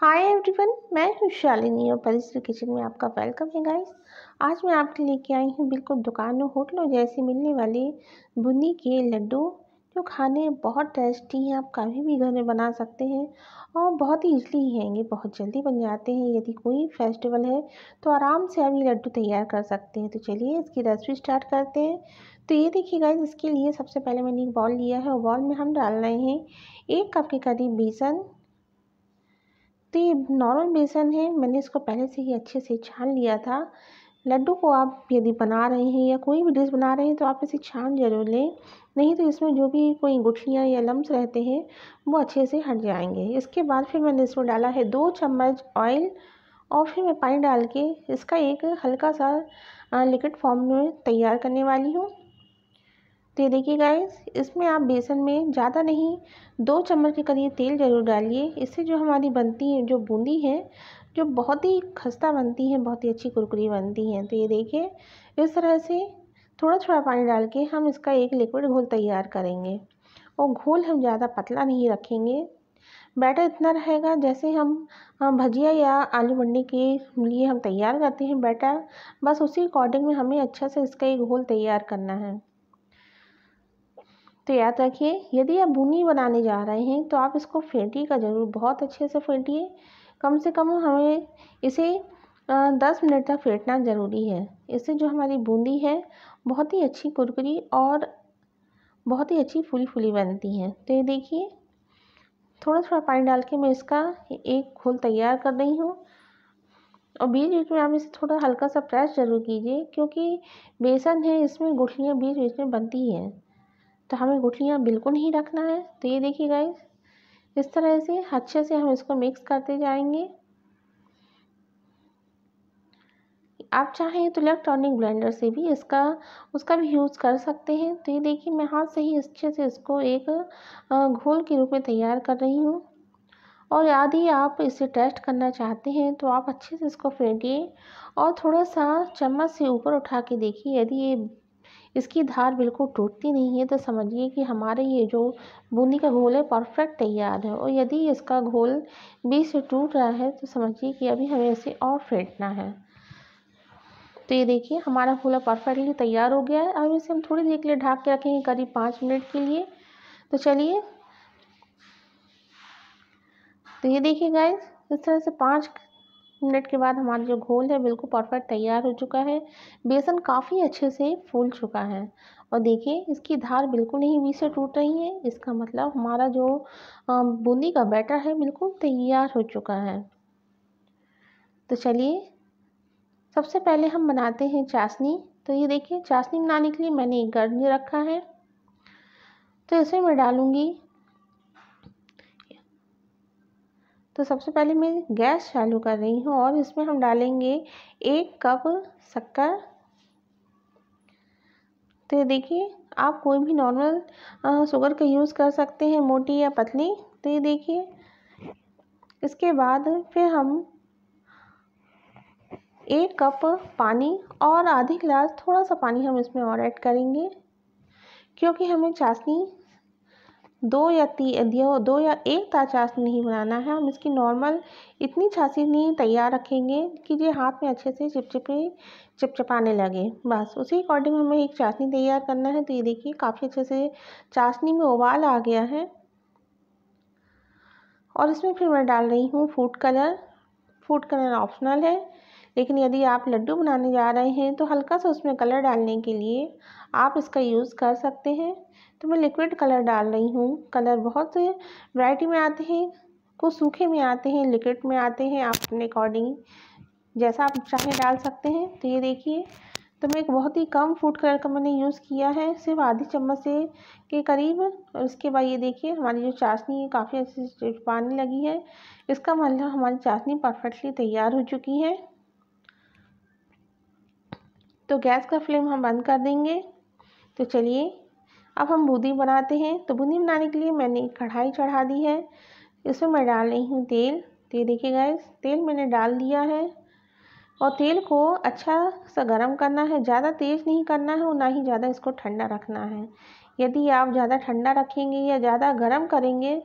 hi everyone मैं हूँ शालिनी और परिसर किचन में आपका वेलकम है गाइस आज मैं आपके लेके आई हूँ बिल्कुल दुकानों होटलों जैसे मिलने वाले बुनी के लड्डू जो खाने बहुत टेस्टी हैं आप कभी भी घर में बना सकते हैं और बहुत ही ईजली हैं ये बहुत जल्दी बन जाते हैं यदि कोई फेस्टिवल है तो आराम से आप ये लड्डू तैयार कर सकते हैं तो चलिए इसकी रेसिपी स्टार्ट करते हैं तो ये देखिए गाइज इसके लिए सबसे पहले मैंने एक बॉल लिया है और बॉल में हम डाल रहे हैं एक कप के करीब बेसन तो ये नॉर्मल बेसन है मैंने इसको पहले से ही अच्छे से छान लिया था लड्डू को आप यदि बना रहे हैं या कोई भी डिश बना रहे हैं तो आप इसे छान जरूर लें नहीं तो इसमें जो भी कोई गुठलियाँ या लम्ब रहते हैं वो अच्छे से हट जाएंगे इसके बाद फिर मैंने इसमें डाला है दो चम्मच ऑयल और फिर मैं पानी डाल के इसका एक हल्का सा लिक्विड फॉर्म में तैयार करने वाली हूँ तो ये देखिए गाइस इसमें आप बेसन में ज़्यादा नहीं दो चम्मच के करीब तेल ज़रूर डालिए इससे जो हमारी बनती है जो बूंदी है जो बहुत ही खस्ता बनती है बहुत ही अच्छी कुरकुरी बनती है तो ये देखिए इस तरह से थोड़ा थोड़ा पानी डाल के हम इसका एक लिक्विड घोल तैयार करेंगे और घोल हम ज़्यादा पतला नहीं रखेंगे बैटर इतना रहेगा जैसे हम भजिया या आलू मंडी के लिए हम तैयार करते हैं बैटर बस उसी अकॉर्डिंग में हमें अच्छा से इसका एक घोल तैयार करना है तो याद रखिए यदि आप बुनी बनाने जा रहे हैं तो आप इसको फेंटिएगा ज़रूर बहुत अच्छे से फेंटिए कम से कम हमें इसे दस मिनट तक फेंटना ज़रूरी है इससे जो हमारी बूंदी है बहुत ही अच्छी कुरकुरी और बहुत ही अच्छी फूली फूली बनती है तो ये देखिए थोड़ा थोड़ा पानी डाल के मैं इसका एक घोल तैयार कर रही हूँ और बीच बीच में आप इसे थोड़ा हल्का सा प्रेस जरूर कीजिए क्योंकि बेसन है इसमें गुठलियाँ बीच बीच में बनती हैं तो हमें गुठलियाँ बिल्कुल नहीं रखना है तो ये देखिए गाइस इस तरह से अच्छे से हम इसको मिक्स करते जाएंगे आप चाहें तो इलेक्ट्रॉनिक ब्लेंडर से भी इसका उसका भी यूज़ कर सकते हैं तो ये देखिए मैं हाथ से ही अच्छे से इसको एक घोल के रूप में तैयार कर रही हूँ और यदि आप इसे टेस्ट करना चाहते हैं तो आप अच्छे से इसको फेंटिए और थोड़ा सा चम्मच से ऊपर उठा के देखिए यदि ये इसकी धार बिल्कुल टूटती नहीं है तो समझिए कि हमारे ये जो बूंदी का घोल है परफेक्ट तैयार है और यदि इसका घोल बीच से टूट रहा है तो समझिए कि अभी हमें इसे और फेंटना है तो ये देखिए हमारा घोला परफेक्टली तैयार हो गया है अब इसे हम थोड़ी देर के लिए ढाक के रखेंगे करीब पाँच मिनट के लिए तो चलिए तो ये देखिए गाइस इस तरह से पाँच मिनट के बाद हमारा जो घोल है बिल्कुल परफेक्ट तैयार हो चुका है बेसन काफ़ी अच्छे से फूल चुका है और देखिए इसकी धार बिल्कुल नहीं बीच से टूट रही है इसका मतलब हमारा जो बूंदी का बैटर है बिल्कुल तैयार हो चुका है तो चलिए सबसे पहले हम बनाते हैं चाशनी तो ये देखिए चाशनी बनाने के लिए मैंने एक गर्ज रखा है तो इसमें मैं डालूँगी तो सबसे पहले मैं गैस चालू कर रही हूँ और इसमें हम डालेंगे एक कप शक्कर तो देखिए आप कोई भी नॉर्मल शुगर का यूज़ कर सकते हैं मोटी या पतली तो ये देखिए इसके बाद फिर हम एक कप पानी और आधी गिलास थोड़ा सा पानी हम इसमें और ऐड करेंगे क्योंकि हमें चाशनी दो या तीन दो या एक तार नहीं बनाना है हम इसकी नॉर्मल इतनी छाछी नहीं तैयार रखेंगे कि ये हाथ में अच्छे से चिपचिपे चिपचिपाने लगे बस उसी अकॉर्डिंग हमें एक चाशनी तैयार करना है तो ये देखिए काफ़ी अच्छे से चाशनी में उबाल आ गया है और इसमें फिर मैं डाल रही हूँ food colour food colour optional है लेकिन यदि आप लड्डू बनाने जा रहे हैं तो हल्का सा उसमें कलर डालने के लिए आप इसका यूज़ कर सकते हैं तो मैं लिक्विड कलर डाल रही हूँ कलर बहुत वैरायटी में आते हैं कुछ सूखे में आते हैं लिक्विड में आते हैं आप अपने अकॉर्डिंग जैसा आप चाहें डाल सकते हैं तो ये देखिए तो मैं एक बहुत ही कम फूड कलर का मैंने यूज़ किया है सिर्फ आधी चम्मच से के करीब और इसके बाद ये देखिए हमारी जो चाशनी है काफ़ी अच्छी पानी लगी है इसका मतलब हमारी चाशनी परफेक्टली तैयार हो चुकी है तो गैस का फ्लेम हम बंद कर देंगे तो चलिए अब हम बूंदी बनाते हैं तो बूंदी बनाने के लिए मैंने एक कढ़ाई चढ़ा दी है इसमें मैं डाल रही हूँ तेल तो ये देखिए गैस तेल मैंने डाल दिया है और तेल को अच्छा सा गर्म करना है ज़्यादा तेज़ नहीं करना है और ना ही ज़्यादा इसको ठंडा रखना है यदि आप ज़्यादा ठंडा रखेंगे या ज़्यादा गर्म करेंगे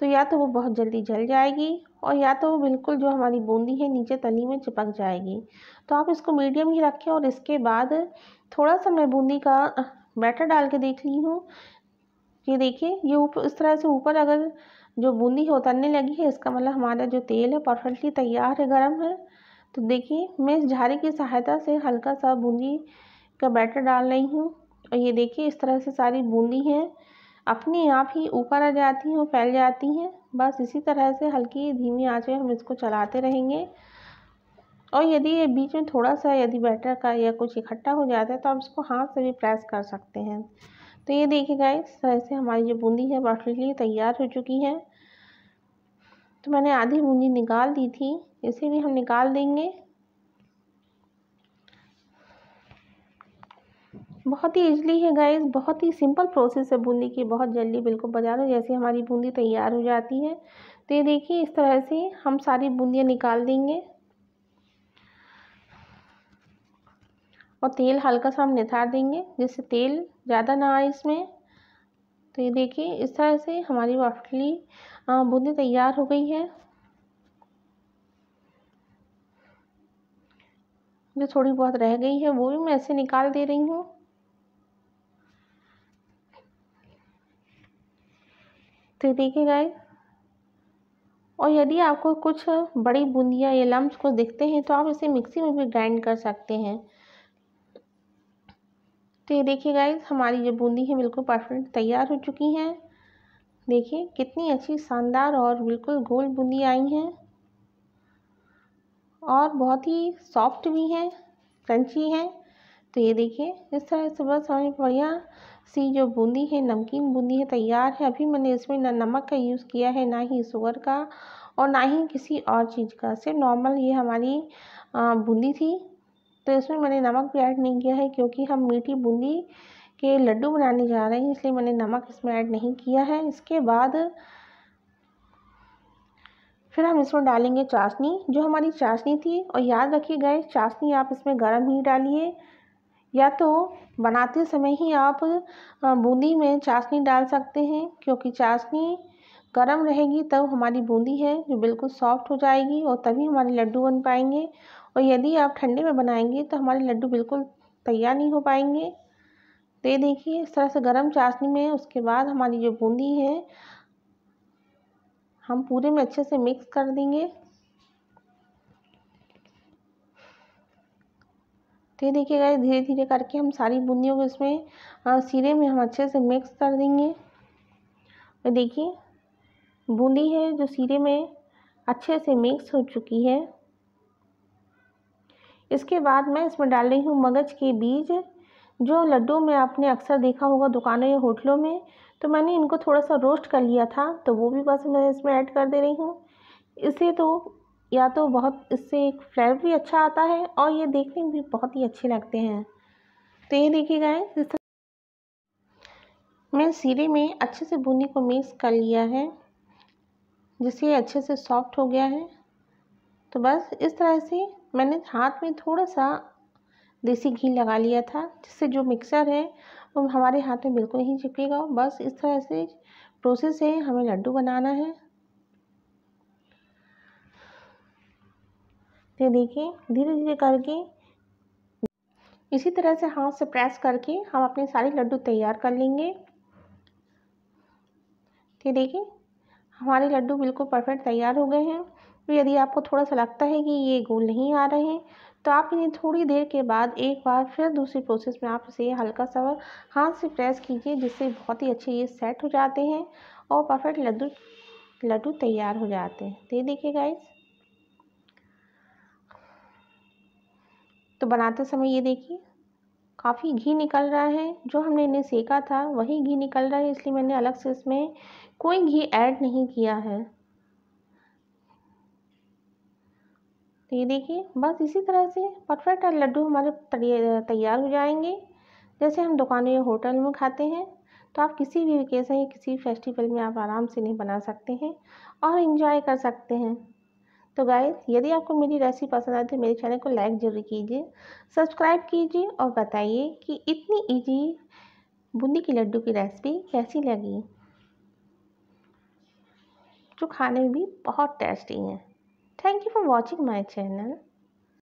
तो या तो वो बहुत जल्दी जल जाएगी और या तो बिल्कुल जो हमारी बूंदी है नीचे तली में चिपक जाएगी तो आप इसको मीडियम ही रखें और इसके बाद थोड़ा सा मैं बूंदी का बैटर डाल के देख ली हूँ ये देखिए ये ऊपर इस तरह से ऊपर अगर जो बूंदी है उतरने लगी है इसका मतलब हमारा जो तेल है परफेक्टली तैयार है गर्म है तो देखिए मैं इस झारे की सहायता से हल्का सा बूंदी का बैटर डाल रही हूँ और ये देखिए इस तरह से सारी बूंदी है अपने आप ही ऊपर आ जाती हैं और फैल जाती हैं बस इसी तरह से हल्की धीमी आँच में हम इसको चलाते रहेंगे और यदि ये बीच में थोड़ा सा यदि बैटर का या कुछ इकट्ठा हो जाता है तो आप इसको हाथ से भी प्रेस कर सकते हैं तो ये देखिएगा इस तरह तो से हमारी जो बूंदी है लिए तैयार हो चुकी है तो मैंने आधी बूंदी निकाल दी थी इसे भी हम निकाल देंगे बहुत ही इजली है गाइस बहुत ही सिंपल प्रोसेस है बूंदी की बहुत जल्दी बिल्कुल बाजार में जैसे हमारी बूंदी तैयार हो जाती है तो ये देखिए इस तरह से हम सारी बूंदियाँ निकाल देंगे और तेल हल्का सा हम निथार देंगे जिससे तेल ज़्यादा ना आए इसमें तो ये देखिए इस तरह से हमारी वाफली बूंदी तैयार हो गई है जो थोड़ी बहुत रह गई है वो भी मैं ऐसे निकाल दे रही हूँ से देखे गए और यदि आपको कुछ बड़ी बूंदियाँ या लम्ब को दिखते हैं तो आप इसे मिक्सी में भी ग्राइंड कर सकते हैं तो ये देखिए गाइज हमारी जो बूंदी है बिल्कुल परफेक्ट तैयार हो चुकी हैं देखिए कितनी अच्छी शानदार और बिल्कुल गोल बूंदी आई हैं और बहुत ही सॉफ्ट भी हैं क्रंची हैं तो ये देखिए इस तरह से बस हमें बढ़िया सी जो बूंदी है नमकीन बूंदी है तैयार है अभी मैंने इसमें ना नमक का यूज़ किया है ना ही शुगर का और ना ही किसी और चीज़ का सिर्फ नॉर्मल ये हमारी बूंदी थी तो इसमें मैंने नमक भी ऐड नहीं किया है क्योंकि हम मीठी बूंदी के लड्डू बनाने जा रहे हैं इसलिए मैंने नमक इसमें ऐड नहीं किया है इसके बाद फिर हम इसमें डालेंगे चाशनी जो हमारी चाशनी थी और याद रखिए गए चाशनी आप इसमें गर्म ही डालिए या तो बनाते समय ही आप बूंदी में चाशनी डाल सकते हैं क्योंकि चाशनी गर्म रहेगी तब हमारी बूंदी है जो बिल्कुल सॉफ्ट हो जाएगी और तभी हमारे लड्डू बन पाएंगे और यदि आप ठंडे में बनाएंगे तो हमारे लड्डू बिल्कुल तैयार नहीं हो पाएंगे तो ये देखिए इस तरह से गर्म चाशनी में उसके बाद हमारी जो बूंदी है हम पूरे में अच्छे से मिक्स कर देंगे तो ये देखिए गाइस धीरे धीरे करके हम सारी बूंदियों को इसमें सिरे में हम अच्छे से मिक्स कर देंगे और देखिए बूंदी है जो सिरे में अच्छे से मिक्स हो चुकी है इसके बाद मैं इसमें डाल रही हूँ मगज के बीज जो लड्डू में आपने अक्सर देखा होगा दुकानों या होटलों में तो मैंने इनको थोड़ा सा रोस्ट कर लिया था तो वो भी बस मैं इसमें ऐड कर दे रही हूँ इसे तो या तो बहुत इससे एक फ्लेवर भी अच्छा आता है और ये देखने में भी बहुत ही अच्छे लगते हैं तो ये देखिए गाइस इस मैं सीरे में अच्छे से भुनी को मिक्स कर लिया है जिससे ये अच्छे से सॉफ्ट हो गया है तो बस इस तरह से मैंने हाथ में थोड़ा सा देसी घी लगा लिया था जिससे जो मिक्सर है वो हमारे हाथ में बिल्कुल नहीं चिपकेगा बस इस तरह से प्रोसेस है हमें लड्डू बनाना है ये देखिए धीरे धीरे करके इसी तरह से हाथ से प्रेस करके हम अपने सारे लड्डू तैयार कर लेंगे ये देखिए हमारे लड्डू बिल्कुल परफेक्ट तैयार हो गए हैं तो यदि आपको थोड़ा सा लगता है कि ये गोल नहीं आ रहे हैं तो आप इन्हें थोड़ी देर के बाद एक बार फिर दूसरी प्रोसेस में आप इसे हल्का सा हाथ से प्रेस कीजिए जिससे बहुत ही अच्छे ये सेट हो जाते हैं और परफेक्ट लड्डू लड्डू तैयार हो जाते हैं तो ये देखिए गाइस तो बनाते समय ये देखिए काफ़ी घी निकल रहा है जो हमने इन्हें सेका था वही घी निकल रहा है इसलिए मैंने अलग से इसमें कोई घी ऐड नहीं किया है तो ये देखिए बस इसी तरह से परफेक्ट लड्डू हमारे तैयार हो जाएंगे जैसे हम दुकानों या होटल में खाते हैं तो आप किसी भी वेकेशन या किसी फेस्टिवल में आप आराम से इन्हें बना सकते हैं और इन्जॉय कर सकते हैं तो गाइस यदि आपको मेरी रेसिपी पसंद आती है मेरे चैनल को लाइक जरूर कीजिए सब्सक्राइब कीजिए और बताइए कि इतनी इजी बूंदी के लड्डू की रेसिपी कैसी लगी जो खाने में भी बहुत टेस्टी है thank you for watching my channel